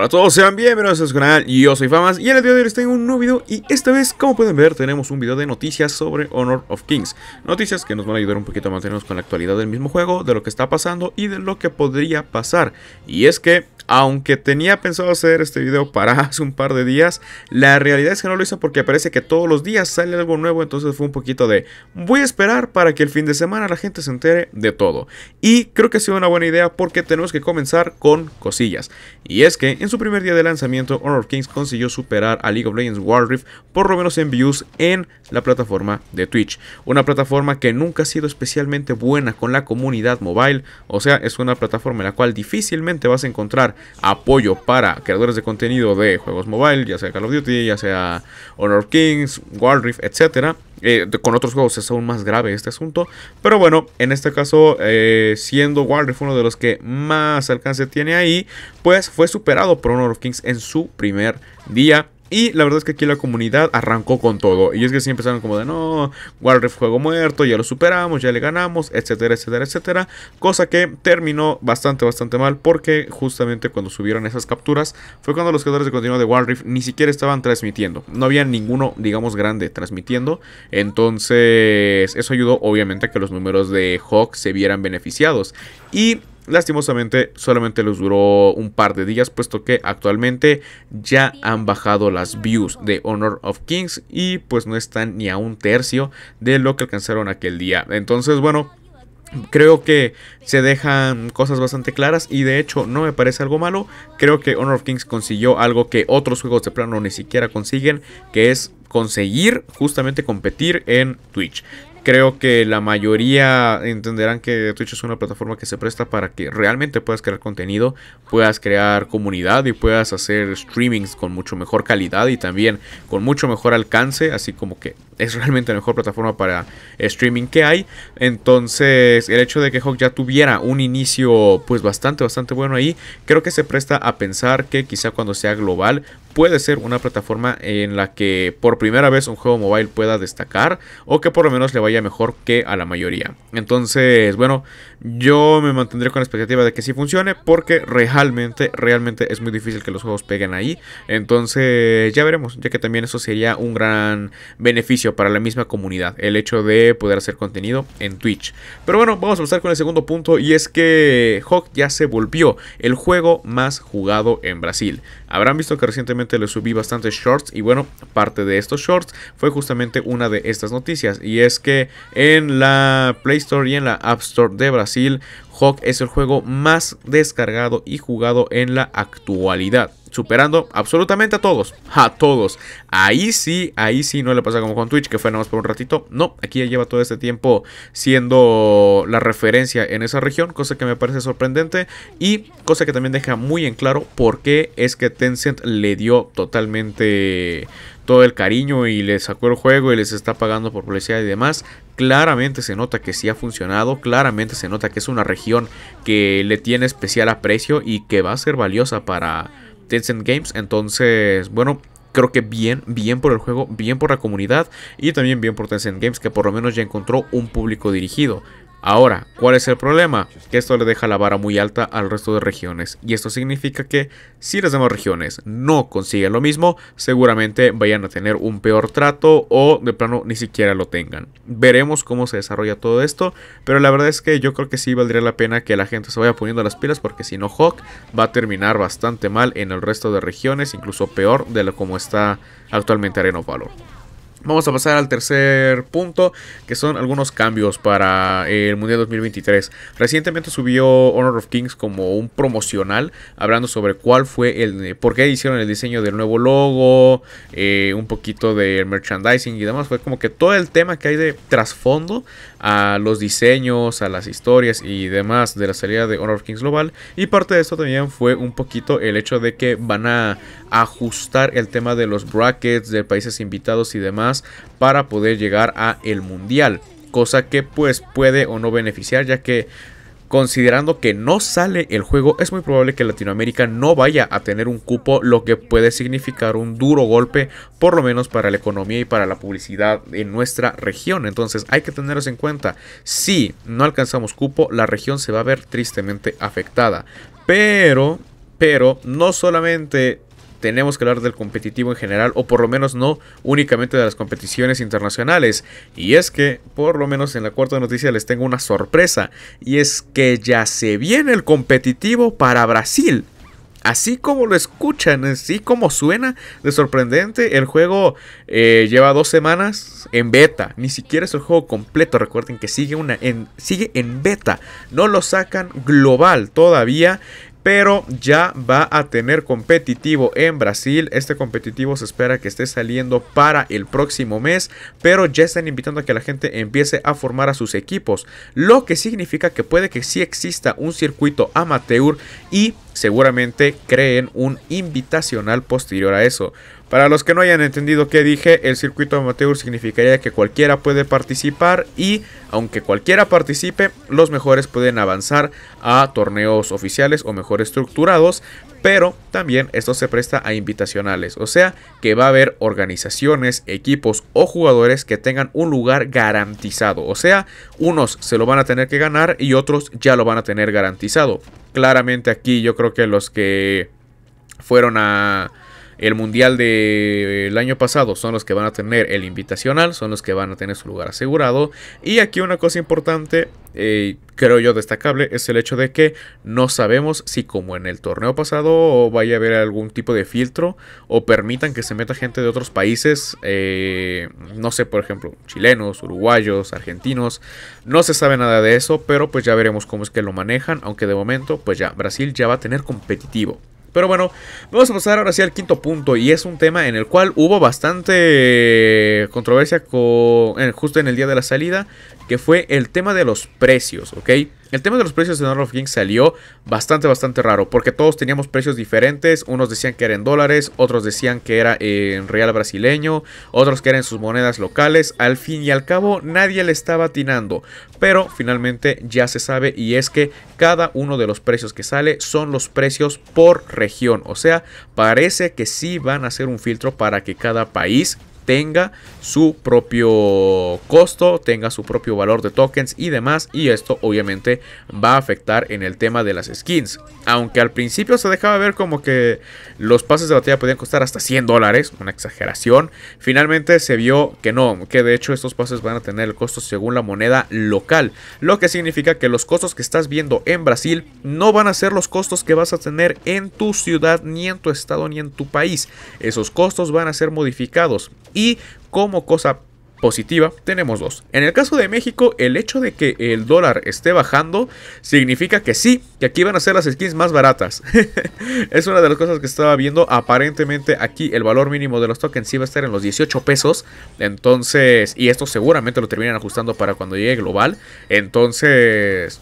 Hola a todos, sean bienvenidos a su canal, yo soy Famas y en el día de hoy les tengo un nuevo video y esta vez, como pueden ver, tenemos un video de noticias sobre Honor of Kings Noticias que nos van a ayudar un poquito a mantenernos con la actualidad del mismo juego, de lo que está pasando y de lo que podría pasar Y es que, aunque tenía pensado hacer este video para hace un par de días, la realidad es que no lo hizo porque parece que todos los días sale algo nuevo Entonces fue un poquito de, voy a esperar para que el fin de semana la gente se entere de todo Y creo que ha sido una buena idea porque tenemos que comenzar con cosillas Y es que en en su primer día de lanzamiento, Honor of Kings consiguió superar a League of Legends War Rift por lo menos en views en la plataforma de Twitch. Una plataforma que nunca ha sido especialmente buena con la comunidad mobile, o sea, es una plataforma en la cual difícilmente vas a encontrar apoyo para creadores de contenido de juegos mobile, ya sea Call of Duty, ya sea Honor of Kings, Wild Rift, etcétera eh, con otros juegos es aún más grave este asunto. Pero bueno, en este caso, eh, siendo Warrior uno de los que más alcance tiene ahí, pues fue superado por Honor of Kings en su primer día. Y la verdad es que aquí la comunidad arrancó con todo. Y es que siempre empezaron como de no, Warrior juego muerto, ya lo superamos, ya le ganamos, etcétera, etcétera, etcétera. Cosa que terminó bastante, bastante mal. Porque justamente cuando subieron esas capturas fue cuando los creadores de continuo de Warrior ni siquiera estaban transmitiendo. No había ninguno, digamos, grande transmitiendo. Entonces, eso ayudó obviamente a que los números de Hawk se vieran beneficiados. Y Lastimosamente solamente los duró un par de días puesto que actualmente ya han bajado las views de Honor of Kings y pues no están ni a un tercio de lo que alcanzaron aquel día. Entonces bueno, Creo que se dejan cosas bastante claras y de hecho no me parece algo malo. Creo que Honor of Kings consiguió algo que otros juegos de plano ni siquiera consiguen, que es conseguir justamente competir en Twitch. Creo que la mayoría entenderán que Twitch es una plataforma que se presta para que realmente puedas crear contenido, puedas crear comunidad y puedas hacer streamings con mucho mejor calidad y también con mucho mejor alcance, así como que es realmente la mejor plataforma para streaming que hay. Entonces, el hecho de que Hawk ya tuviera un inicio pues bastante bastante bueno ahí, creo que se presta a pensar que quizá cuando sea global puede ser una plataforma en la que por primera vez un juego mobile pueda destacar o que por lo menos le vaya mejor que a la mayoría. Entonces, bueno, yo me mantendré con la expectativa de que sí funcione porque realmente, realmente es muy difícil que los juegos peguen ahí. Entonces, ya veremos, ya que también eso sería un gran beneficio para la misma comunidad, el hecho de poder hacer contenido en Twitch. Pero bueno, vamos a empezar con el segundo punto y es que Hawk ya se volvió el juego más jugado en Brasil. Habrán visto que recientemente le subí bastantes shorts y bueno, parte de estos shorts fue justamente una de estas noticias y es que en la Play Store y en la App Store de Brasil Hawk es el juego más descargado y jugado en la actualidad. Superando absolutamente a todos. A todos. Ahí sí, ahí sí no le pasa como con Twitch, que fue nada más por un ratito. No, aquí ya lleva todo este tiempo siendo la referencia en esa región, cosa que me parece sorprendente y cosa que también deja muy en claro por qué es que Tencent le dio totalmente todo el cariño y les sacó el juego y les está pagando por publicidad y demás. Claramente se nota que sí ha funcionado, claramente se nota que es una región que le tiene especial aprecio y que va a ser valiosa para Tencent Games. Entonces, bueno, creo que bien, bien por el juego, bien por la comunidad y también bien por Tencent Games que por lo menos ya encontró un público dirigido. Ahora, ¿cuál es el problema? Que esto le deja la vara muy alta al resto de regiones y esto significa que si las demás regiones no consiguen lo mismo, seguramente vayan a tener un peor trato o de plano ni siquiera lo tengan. Veremos cómo se desarrolla todo esto, pero la verdad es que yo creo que sí valdría la pena que la gente se vaya poniendo las pilas porque si no Hawk va a terminar bastante mal en el resto de regiones, incluso peor de lo como está actualmente Arena Valor. Vamos a pasar al tercer punto, que son algunos cambios para el Mundial 2023. Recientemente subió Honor of Kings como un promocional, hablando sobre cuál fue el, eh, por qué hicieron el diseño del nuevo logo, eh, un poquito de merchandising y demás. Fue como que todo el tema que hay de trasfondo a los diseños, a las historias y demás de la salida de Honor of Kings Global. Y parte de esto también fue un poquito el hecho de que van a ajustar el tema de los brackets, de países invitados y demás para poder llegar a el mundial. Cosa que pues puede o no beneficiar ya que Considerando que no sale el juego, es muy probable que Latinoamérica no vaya a tener un cupo, lo que puede significar un duro golpe, por lo menos para la economía y para la publicidad en nuestra región. Entonces hay que tenerlos en cuenta. Si no alcanzamos cupo, la región se va a ver tristemente afectada. Pero, pero, no solamente tenemos que hablar del competitivo en general, o por lo menos no únicamente de las competiciones internacionales. Y es que, por lo menos en la cuarta noticia les tengo una sorpresa, y es que ya se viene el competitivo para Brasil. Así como lo escuchan, así como suena de sorprendente, el juego eh, lleva dos semanas en beta. Ni siquiera es el juego completo. Recuerden que sigue, una, sigue en beta. No lo sacan global todavía pero ya va a tener competitivo en Brasil. Este competitivo se espera que esté saliendo para el próximo mes, pero ya están invitando a que la gente empiece a formar a sus equipos, lo que significa que puede que sí exista un circuito amateur y seguramente creen un invitacional posterior a eso. Para los que no hayan entendido qué dije, el circuito amateur significaría que cualquiera puede participar y, aunque cualquiera participe, los mejores pueden avanzar a torneos oficiales o mejor estructurados, pero también esto se presta a invitacionales, o sea que va a haber organizaciones, equipos o jugadores que tengan un lugar garantizado, o sea, unos se lo van a tener que ganar y otros ya lo van a tener garantizado. Claramente aquí yo creo que los que fueron a el mundial del año pasado son los que van a tener el invitacional, son los que van a tener su lugar asegurado. Y aquí una cosa importante, eh, creo yo destacable, es el hecho de que no sabemos si como en el torneo pasado vaya a haber algún tipo de filtro o permitan que se meta gente de otros países, eh, no sé, por ejemplo, chilenos, uruguayos, argentinos, no se sabe nada de eso, pero pues ya veremos cómo es que lo manejan, aunque de momento pues ya Brasil ya va a tener competitivo. Pero bueno, vamos a pasar ahora sí al quinto punto y es un tema en el cual hubo bastante eh, controversia con, justo en el día de la salida, que fue el tema de los precios, ¿ok? El tema de los precios de North of salió bastante, bastante raro, porque todos teníamos precios diferentes, unos decían que era en dólares, otros decían que era en real brasileño, otros que eran sus monedas locales, al fin y al cabo nadie le estaba atinando, pero finalmente ya se sabe y es que cada uno de los precios que sale son los precios por región, o sea, parece que sí van a ser un filtro para que cada país tenga su propio costo, tenga su propio valor de tokens y demás. Y esto obviamente va a afectar en el tema de las skins. Aunque al principio se dejaba ver como que los pases de batalla podían costar hasta 100 dólares, una exageración. Finalmente se vio que no, que de hecho estos pases van a tener el costo según la moneda local. Lo que significa que los costos que estás viendo en Brasil no van a ser los costos que vas a tener en tu ciudad, ni en tu estado, ni en tu país. Esos costos van a ser modificados. Y como cosa positiva, tenemos dos. En el caso de México, el hecho de que el dólar esté bajando significa que sí, que aquí van a ser las skins más baratas. es una de las cosas que estaba viendo. Aparentemente aquí el valor mínimo de los tokens sí va a estar en los 18 pesos. Entonces, y esto seguramente lo terminan ajustando para cuando llegue global. Entonces...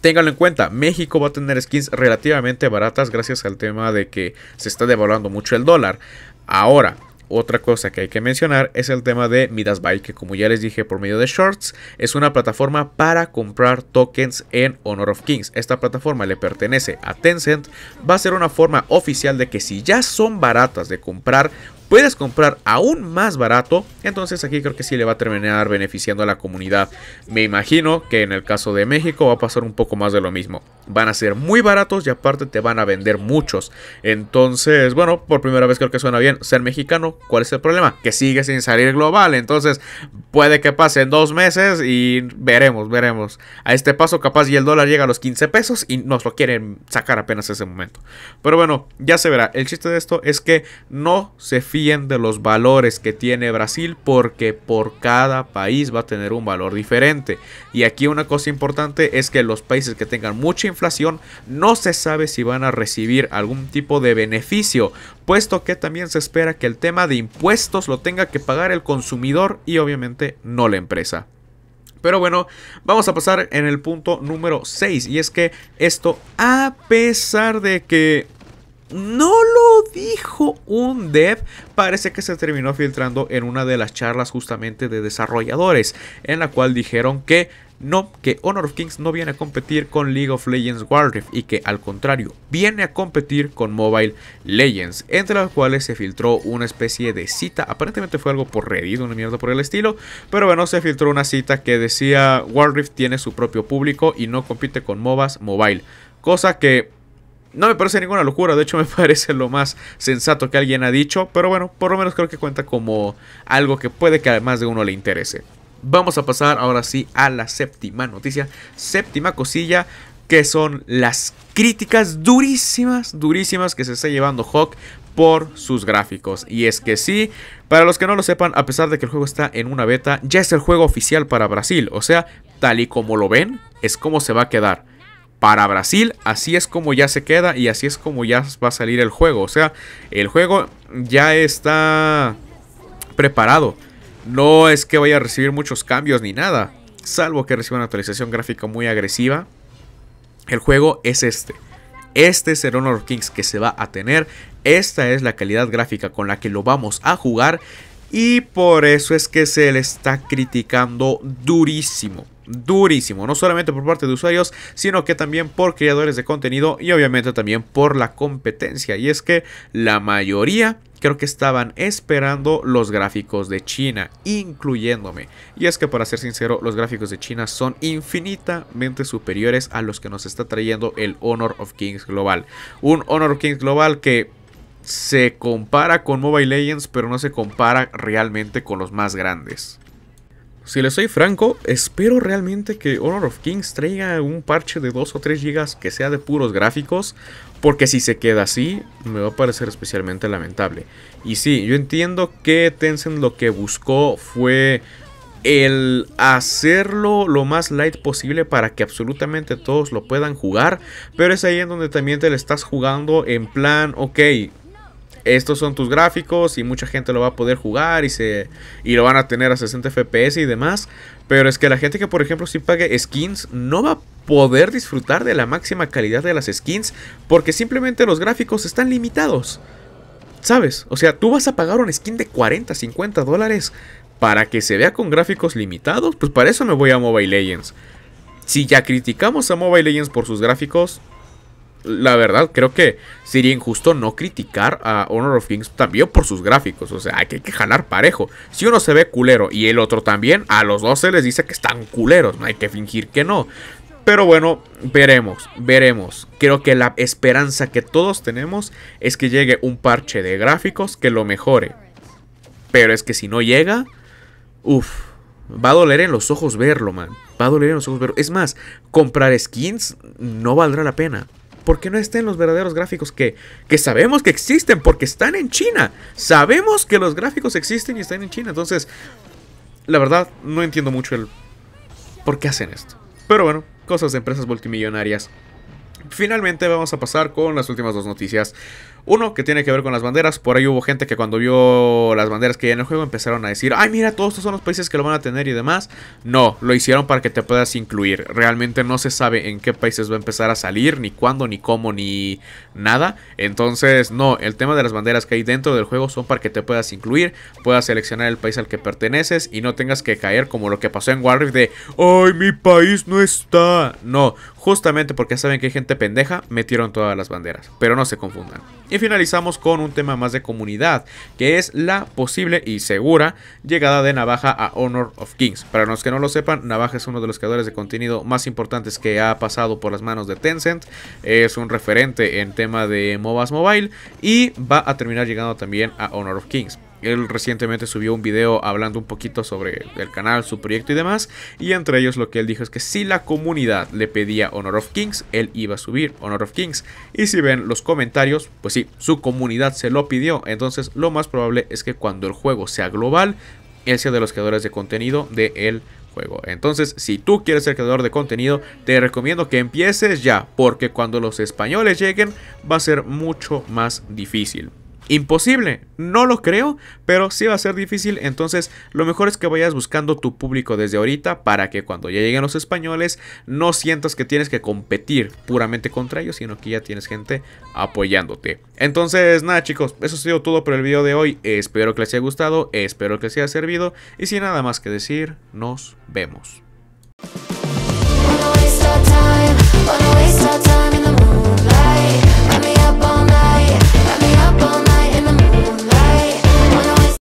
Ténganlo en cuenta, México va a tener skins relativamente baratas gracias al tema de que se está devaluando mucho el dólar. Ahora, otra cosa que hay que mencionar es el tema de Midas Bike. que como ya les dije por medio de Shorts, es una plataforma para comprar tokens en Honor of Kings. Esta plataforma le pertenece a Tencent, va a ser una forma oficial de que si ya son baratas de comprar puedes comprar aún más barato. Entonces aquí creo que sí le va a terminar beneficiando a la comunidad. Me imagino que en el caso de México va a pasar un poco más de lo mismo. Van a ser muy baratos y aparte te van a vender muchos. Entonces, bueno, por primera vez creo que suena bien ser mexicano. ¿Cuál es el problema? Que sigue sin salir global. Entonces puede que pasen dos meses y veremos, veremos. A este paso capaz y el dólar llega a los 15 pesos y nos lo quieren sacar apenas ese momento. Pero bueno, ya se verá. El chiste de esto es que no se fija de los valores que tiene Brasil porque por cada país va a tener un valor diferente. Y aquí una cosa importante es que los países que tengan mucha inflación no se sabe si van a recibir algún tipo de beneficio, puesto que también se espera que el tema de impuestos lo tenga que pagar el consumidor y obviamente no la empresa. Pero bueno, vamos a pasar en el punto número 6 y es que esto a pesar de que no lo dijo un dev, parece que se terminó filtrando en una de las charlas justamente de desarrolladores, en la cual dijeron que no, que Honor of Kings no viene a competir con League of Legends World y que al contrario, viene a competir con Mobile Legends, entre las cuales se filtró una especie de cita, aparentemente fue algo por Reddit, una mierda por el estilo, pero bueno, se filtró una cita que decía World tiene su propio público y no compite con MOBAs Mobile, cosa que no me parece ninguna locura, de hecho me parece lo más sensato que alguien ha dicho, pero bueno, por lo menos creo que cuenta como algo que puede que a más de uno le interese. Vamos a pasar ahora sí a la séptima noticia, séptima cosilla, que son las críticas durísimas, durísimas que se está llevando Hawk por sus gráficos. Y es que sí, para los que no lo sepan, a pesar de que el juego está en una beta, ya es el juego oficial para Brasil, o sea, tal y como lo ven, es como se va a quedar para Brasil. Así es como ya se queda y así es como ya va a salir el juego. O sea, el juego ya está preparado. No es que vaya a recibir muchos cambios ni nada. Salvo que reciba una actualización gráfica muy agresiva. El juego es este. Este es el Honor Kings que se va a tener. Esta es la calidad gráfica con la que lo vamos a jugar. Y por eso es que se le está criticando durísimo durísimo, no solamente por parte de usuarios, sino que también por creadores de contenido y obviamente también por la competencia. Y es que la mayoría creo que estaban esperando los gráficos de China, incluyéndome. Y es que para ser sincero, los gráficos de China son infinitamente superiores a los que nos está trayendo el Honor of Kings Global. Un Honor of Kings Global que se compara con Mobile Legends, pero no se compara realmente con los más grandes. Si les soy franco, espero realmente que Honor of Kings traiga un parche de 2 o 3 GB que sea de puros gráficos, porque si se queda así, me va a parecer especialmente lamentable. Y sí, yo entiendo que Tencent lo que buscó fue el hacerlo lo más light posible para que absolutamente todos lo puedan jugar, pero es ahí en donde también te le estás jugando en plan, ok, estos son tus gráficos y mucha gente lo va a poder jugar y, se, y lo van a tener a 60 FPS y demás. Pero es que la gente que por ejemplo si pague skins no va a poder disfrutar de la máxima calidad de las skins porque simplemente los gráficos están limitados. ¿Sabes? O sea, tú vas a pagar un skin de 40, 50 dólares para que se vea con gráficos limitados. Pues para eso me voy a Mobile Legends. Si ya criticamos a Mobile Legends por sus gráficos, la verdad, creo que sería injusto no criticar a Honor of Kings también por sus gráficos. O sea, hay que, jalar parejo. Si uno se ve culero y el otro también, a los dos se les dice que están culeros. No hay que fingir que no. Pero bueno, veremos, veremos. Creo que la esperanza que todos tenemos es que llegue un parche de gráficos que lo mejore. Pero es que si no llega, uff, va a doler en los ojos verlo, man. Va a doler en los ojos verlo. Es más, comprar skins no valdrá la pena. Porque no estén los verdaderos gráficos que, que sabemos que existen? Porque están en China. Sabemos que los gráficos existen y están en China. Entonces, la verdad, no entiendo mucho el por qué hacen esto. Pero bueno, cosas de empresas multimillonarias. Finalmente vamos a pasar con las últimas dos noticias. Uno que tiene que ver con las banderas. Por ahí hubo gente que cuando vio las banderas que hay en el juego empezaron a decir, ay mira, todos estos son los países que lo van a tener y demás. No, lo hicieron para que te puedas incluir. Realmente no se sabe en qué países va a empezar a salir, ni cuándo, ni cómo, ni nada. Entonces, no, el tema de las banderas que hay dentro del juego son para que te puedas incluir, puedas seleccionar el país al que perteneces y no tengas que caer como lo que pasó en Warrior de, ay mi país no está. No, Justamente porque saben que hay gente pendeja, metieron todas las banderas, pero no se confundan. Y finalizamos con un tema más de comunidad, que es la posible y segura llegada de Navaja a Honor of Kings. Para los que no lo sepan, Navaja es uno de los creadores de contenido más importantes que ha pasado por las manos de Tencent. Es un referente en tema de MOBAs Mobile y va a terminar llegando también a Honor of Kings. Él recientemente subió un video hablando un poquito sobre el canal, su proyecto y demás. Y entre ellos lo que él dijo es que si la comunidad le pedía Honor of Kings, él iba a subir Honor of Kings. Y si ven los comentarios, pues sí, su comunidad se lo pidió. Entonces lo más probable es que cuando el juego sea global, él sea de los creadores de contenido de el juego. Entonces, si tú quieres ser creador de contenido, te recomiendo que empieces ya, porque cuando los españoles lleguen va a ser mucho más difícil. Imposible, no lo creo, pero sí va a ser difícil, entonces lo mejor es que vayas buscando tu público desde ahorita para que cuando ya lleguen los españoles no sientas que tienes que competir puramente contra ellos, sino que ya tienes gente apoyándote. Entonces nada chicos, eso ha sido todo por el video de hoy, espero que les haya gustado, espero que les haya servido y sin nada más que decir, nos vemos.